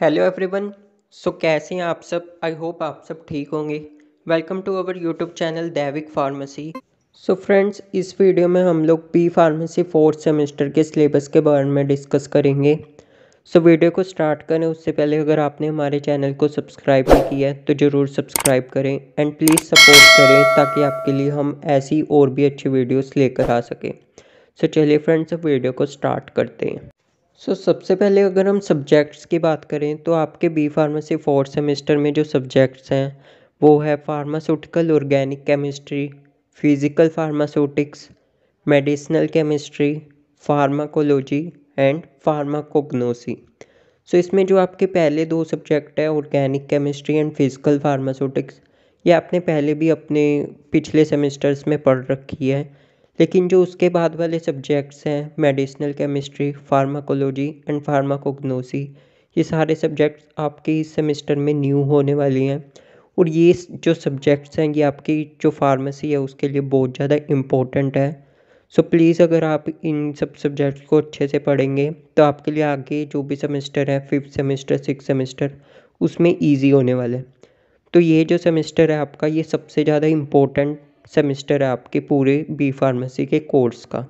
hello everyone so कैसे हैं आप सब आई होप आप सब ठीक होंगे welcome to our YouTube channel Daivik pharmacy so friends इस वीडियो में हम लोग पी फार्मेसी फोर्थ सेमेस्टर के सिलेबस के बारे में डिस्कस करेंगे सो so, वीडियो को स्टार्ट करें उससे पहले अगर आपने हमारे चैनल को सब्सक्राइब नहीं किया है तो ज़रूर सब्सक्राइब करें एंड प्लीज़ सपोर्ट करें ताकि आपके लिए हम ऐसी और भी अच्छी वीडियोस लेकर आ सकें सो so, चलिए फ्रेंड्स अब वीडियो को स्टार्ट करते हैं सो सबसे पहले अगर हम सब्जेक्ट्स की बात करें तो आपके बी फार्मेसी फोर्थ सेमेस्टर में जो सब्जेक्ट्स हैं वो है pharmaceutical organic chemistry physical pharmaceutics medicinal chemistry pharmacology and pharmacognosy so इसमें जो आपके पहले दो सब्जेक्ट है organic chemistry and physical pharmaceutics ये आपने पहले भी अपने पिछले सेमेस्टर्स में पढ़ रखी है लेकिन जो उसके बाद वाले सब्जेक्ट्स हैं medicinal chemistry pharmacology and pharmacognosy ये सारे सब्जेक्ट्स आपके इस सेमेस्टर में न्यू होने वाले हैं और ये जो सब्जेक्ट्स हैं ये आपकी जो फार्मेसी है उसके लिए बहुत ज़्यादा इम्पोर्टेंट है सो so, प्लीज़ अगर आप इन सब सब्जेक्ट्स को अच्छे से पढ़ेंगे तो आपके लिए आगे जो भी सेमेस्टर है फिफ्थ सेमेस्टर सिक्स सेमेस्टर उसमें ईजी होने वाले तो ये जो सेमेस्टर है आपका ये सबसे ज़्यादा इम्पोर्टेंट सेमेस्टर है आपके पूरे बी फार्मेसी के कोर्स का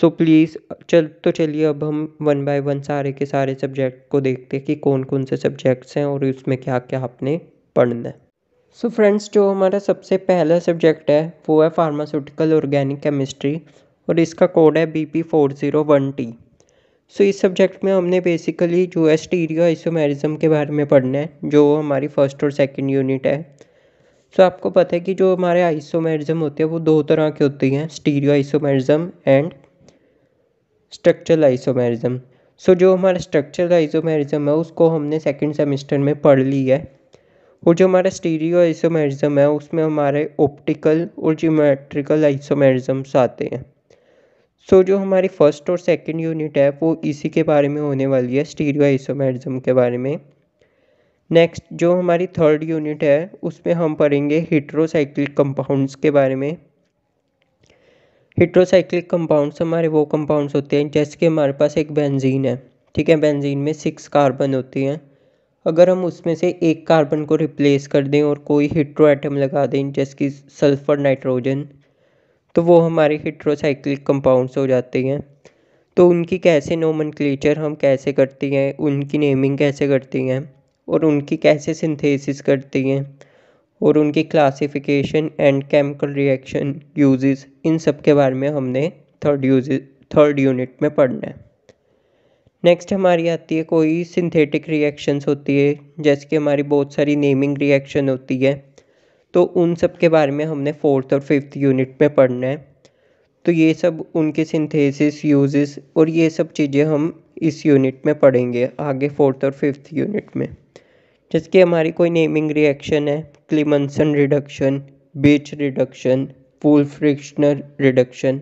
सो प्लीज़ चल तो चलिए अब हम वन बाय वन सारे के सारे सब्जेक्ट को देखते हैं कि कौन कौन से सब्जेक्ट्स हैं और उसमें क्या क्या आपने पढ़ना है सो so फ्रेंड्स जो हमारा सबसे पहला सब्जेक्ट है वो है फार्मास्यूटिकल ऑर्गेनिक केमिस्ट्री और इसका कोड है B P four zero one T so इस सब्जेक्ट में हमने बेसिकली जो है स्टीरियो आइसोमेरिज्म के बारे में पढ़ना है जो हमारी फर्स्ट और सेकेंड यूनिट है सो आपको पता है कि जो हमारे आइसोमेरिज्म होते हैं वो दो तरह के होते हैं stereo isomerism and structural isomerism so जो हमारा स्ट्रक्चरल आइसोमेरिज्म है उसको हमने सेकेंड सेमेस्टर में पढ़ ली है और जो हमारा स्टीरियो आइसोमेरिज्म है उसमें हमारे ऑप्टिकल और जियोमेट्रिकल आइसोमेरिज्म्स आते हैं सो so, जो हमारी फर्स्ट और सेकेंड यूनिट है वो इसी के बारे में होने वाली है स्टीरियो आइसोमेरिज्म के बारे में नेक्स्ट जो हमारी थर्ड यूनिट है उसमें हम पढ़ेंगे हिट्रोसाइक्लिक कंपाउंड्स के बारे में हिट्रोसाइक्लिक कंपाउंड्स हमारे वो कंपाउंड्स होते हैं जैसे कि हमारे पास एक बेंजीन है ठीक है बेंजीन में सिक्स कार्बन होती हैं अगर हम उसमें से एक कार्बन को रिप्लेस कर दें और कोई हिट्रो आइटम लगा दें जैसे कि सल्फर नाइट्रोजन तो वो हमारे हिट्रोसाइक्लिक कंपाउंड्स हो जाते हैं तो उनकी कैसे नोमन हम कैसे करती हैं उनकी नेमिंग कैसे करती हैं और उनकी कैसे सिंथेसिस करती हैं और उनकी classification and chemical reaction uses इन सब के बारे में हमने थर्ड यूज थर्ड यूनिट में पढ़ना है नेक्स्ट हमारी आती है कोई सिंथेटिक रिएक्शंस होती है जैसे कि हमारी बहुत सारी नेमिंग रिएक्शन होती है तो उन सब के बारे में हमने फोर्थ और फिफ्थ यूनिट में पढ़ना है तो ये सब उनके सिंथेसिस यूजेस और ये सब चीज़ें हम इस यूनिट में पढ़ेंगे आगे फोर्थ और फिफ्थ यूनिट में जिसकी हमारी कोई नेमिंग रिएक्शन है Clemmensen reduction Birch reduction full frictional reduction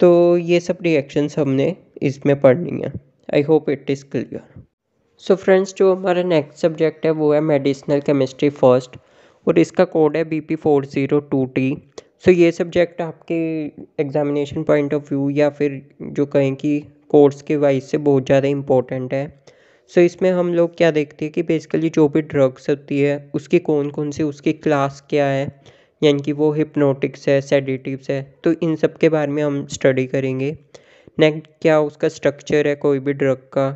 तो ये सब रिएक्शंस हमने इसमें पढ़नी है I hope it is clear so friends जो हमारा नेक्स्ट सब्जेक्ट है वो है मेडिसिनल केमिस्ट्री फर्स्ट और इसका कोड है B P four zero two T so ये सब्जेक्ट आपके एग्ज़ामिनेशन पॉइंट ऑफ व्यू या फिर जो कहें कि कोर्स के वाइज से बहुत ज़्यादा इम्पोर्टेंट है सो इसमें हम लोग क्या देखते हैं कि बेसिकली जो भी ड्रग्स होती है उसकी कौन कौन सी उसकी क्लास क्या है यानी कि वो हिप्नोटिक्स है सेडिटिव्स है तो इन सब के बारे में हम स्टडी करेंगे नेक्स्ट क्या उसका स्ट्रक्चर है कोई भी ड्रग का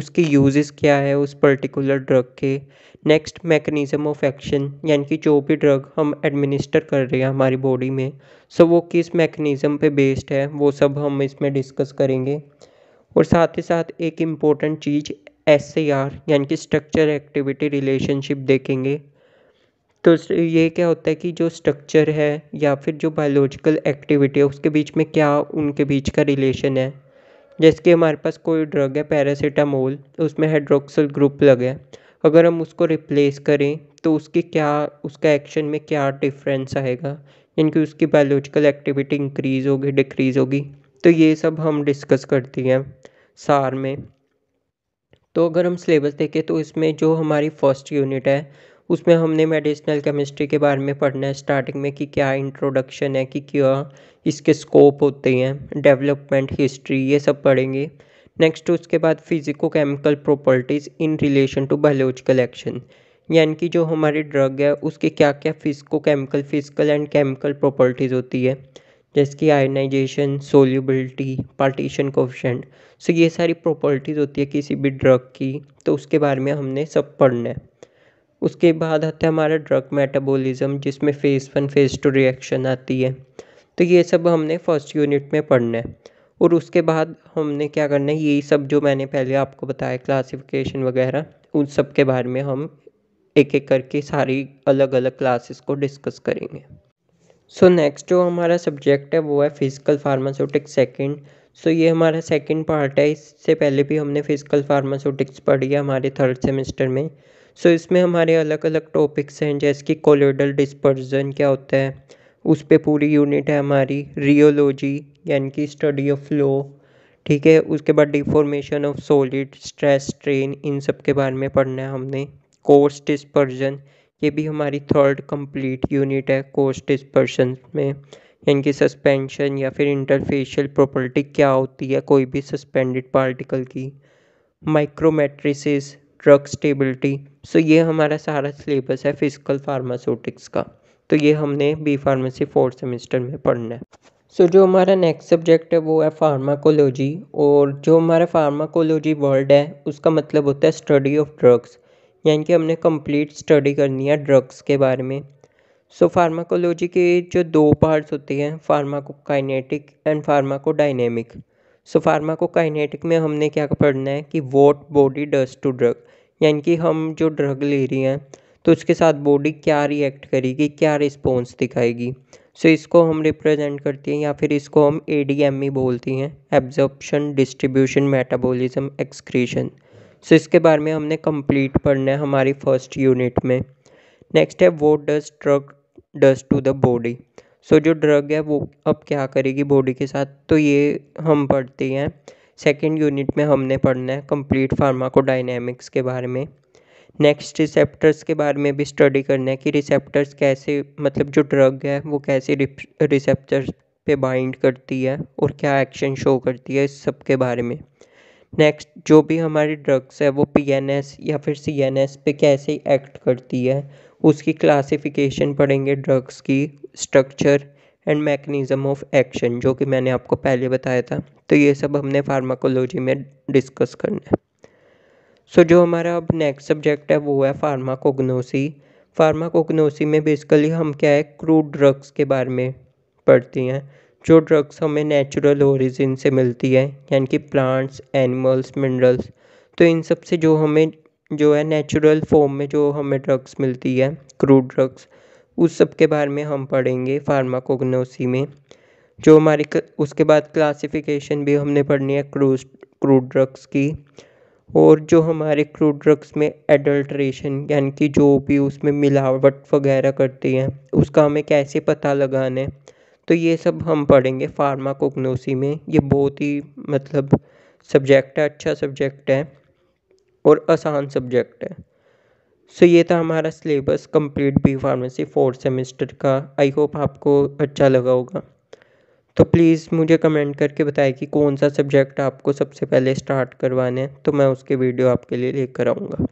उसकी यूजेस क्या है उस पर्टिकुलर ड्रग के नेक्स्ट मैकेनिज़्म ऑफ एक्शन यानी कि जो भी ड्रग हम एडमिनिस्टर कर रहे हैं हमारी बॉडी में सो वो किस मैकेनिज़्म पे बेस्ड है वो सब हम इसमें डिस्कस करेंगे और साथ ही साथ एक इम्पोर्टेंट चीज़ एस सी आर यानि कि स्ट्रक्चर एक्टिविटी रिलेशनशिप देखेंगे तो ये क्या होता है कि जो स्ट्रक्चर है या फिर जो बायोलॉजिकल एक्टिविटी है उसके बीच में क्या उनके बीच का रिलेशन है जैसे कि हमारे पास कोई ड्रग है पैरासीटामोल उसमें हाइड्रोक्सल ग्रुप लगे है अगर हम उसको रिप्लेस करें तो उसकी क्या उसका एक्शन में क्या डिफरेंस आएगा यानी कि उसकी बायोलॉजिकल एक्टिविटी इंक्रीज़ होगी डिक्रीज़ होगी तो ये सब हम डिस्कस करती हैं सार में तो अगर हम सिलेबस देखें तो इसमें जो हमारी फर्स्ट यूनिट है उसमें हमने मेडिसिनल केमिस्ट्री के बारे में पढ़ना है स्टार्टिंग में कि क्या इंट्रोडक्शन है कि क्या इसके स्कोप होते हैं डेवलपमेंट हिस्ट्री ये सब पढ़ेंगे नेक्स्ट उसके बाद physico chemical properties in relation to biological action यानी कि जो हमारी ड्रग है उसके क्या क्या physico chemical physical and chemical properties होती है जैसे कि ionisation solubility partition coefficient so ये सारी प्रॉपर्टीज़ होती है किसी भी ड्रग की तो उसके बारे में हमने सब पढ़ना है उसके बाद आता है हमारा ड्रग मेटाबॉलिज्म जिसमें phase one phase two reaction आती है तो ये सब हमने फर्स्ट यूनिट में पढ़ना है और उसके बाद हमने क्या करना है यही सब जो मैंने पहले आपको बताया क्लासिफिकेशन वगैरह उन सब के बारे में हम एक एक करके सारी अलग अलग क्लासेस को डिस्कस करेंगे सो नेक्स्ट जो हमारा सब्जेक्ट है वो है फिजिकल फार्मास्यूटिक्स सेकंड सो ये हमारा सेकंड पार्ट है इससे पहले भी हमने फिजिकल फार्मास्यूटिक्स पढ़ी है हमारे थर्ड सेमेस्टर में सो so, इसमें हमारे अलग अलग टॉपिक्स हैं जैसे कि कोलोडल डिस्पर्जन क्या होता है उस पर पूरी यूनिट है हमारी रियोलॉजी यानी कि स्टडी ऑफ फ्लो ठीक है उसके बाद deformation of solid stress strain इन सब के बारे में पढ़ना है हमने कोर्स डिस्पर्जन ये भी हमारी थर्ड कंप्लीट यूनिट है कोस्ट डिस्पर्शन में कि सस्पेंशन या फिर इंटरफेशियल प्रॉपर्टी क्या होती है कोई भी सस्पेंडेड पार्टिकल की माइक्रोमेट्रिसिस ड्रग स्टेबिलिटी सो ये हमारा सारा सिलेबस है फिजिकल फार्मास्यूटिक्स का तो ये हमने बी फार्मेसी फोर्थ सेमेस्टर में पढ़ना है सो so, जो हमारा नेक्स्ट सब्जेक्ट है वो है फार्माकोलॉजी और जो हमारा फार्माकोलॉजी वर्ड है उसका मतलब होता है स्टडी ऑफ ड्रग्स यानी कि हमने कंप्लीट स्टडी करनी है ड्रग्स के बारे में सो so, फार्माकोलॉजी के जो दो पार्ट्स होते हैं pharmacokinetic and pharmacodynamic so pharmacokinetic में हमने क्या पढ़ना है कि what body does to drug यानी कि हम जो ड्रग ले रही हैं तो उसके साथ बॉडी क्या रिएक्ट करेगी क्या रिस्पॉन्स दिखाएगी सो so, इसको हम रिप्रेजेंट करती हैं या फिर इसको हम A D M E e बोलती हैं absorption distribution metabolism excretion so इसके बारे में हमने कंप्लीट पढ़ना है हमारी फर्स्ट यूनिट में नेक्स्ट है वो does drug does to the body so जो ड्रग है वो अब क्या करेगी बॉडी के साथ तो ये हम पढ़ते हैं सेकेंड यूनिट में हमने पढ़ना है कंप्लीट फार्माकोडाइनेमिक्स के बारे में नेक्स्ट रिसेप्टर्स के बारे में भी स्टडी करना है कि रिसेप्टर्स कैसे मतलब जो ड्रग है वो कैसे रिसेप्टर्स पे बाइंड करती है और क्या एक्शन शो करती है इस सब के बारे में नेक्स्ट जो भी हमारी ड्रग्स है वो पी एन एस या फिर सी एन एस पे कैसे एक्ट करती है उसकी क्लासिफिकेशन पढ़ेंगे ड्रग्स की structure and mechanism of action जो कि मैंने आपको पहले बताया था तो ये सब हमने फार्माकोलॉजी में डिस्कस करना है सो so, जो हमारा अब नेक्स्ट सब्जेक्ट है वो है फार्माकोग्नोसी फार्माकोग्नोसी में बेसिकली हम क्या है क्रूड ड्रग्स के बारे में पढ़ती हैं जो ड्रग्स हमें नेचुरल ओरिजिन से मिलती है यानि कि प्लांट्स एनिमल्स मिनरल्स तो इन सब से जो हमें जो है नेचुरल फॉर्म में जो हमें ड्रग्स मिलती है क्रूड ड्रग्स उस सब के बारे में हम पढ़ेंगे फार्माकोग्नोसी में जो हमारी उसके बाद क्लासिफिकेशन भी हमने पढ़नी है क्रूज क्रूड ड्रग्स की और जो हमारे क्रूड ड्रग्स में एडल्ट्रेशन यानी कि जो भी उसमें मिलावट वगैरह करती हैं उसका हमें कैसे पता लगाना है तो ये सब हम पढ़ेंगे फार्माकोग्नोसी में ये बहुत ही मतलब सब्जेक्ट है अच्छा सब्जेक्ट है और आसान सब्जेक्ट है सो ये था हमारा syllabus complete B pharmacy fourth semester का आई होप आपको अच्छा लगा होगा तो प्लीज़ मुझे कमेंट करके बताएं कि कौन सा सब्जेक्ट आपको सबसे पहले स्टार्ट करवाना है तो मैं उसके वीडियो आपके लिए लेकर आऊँगा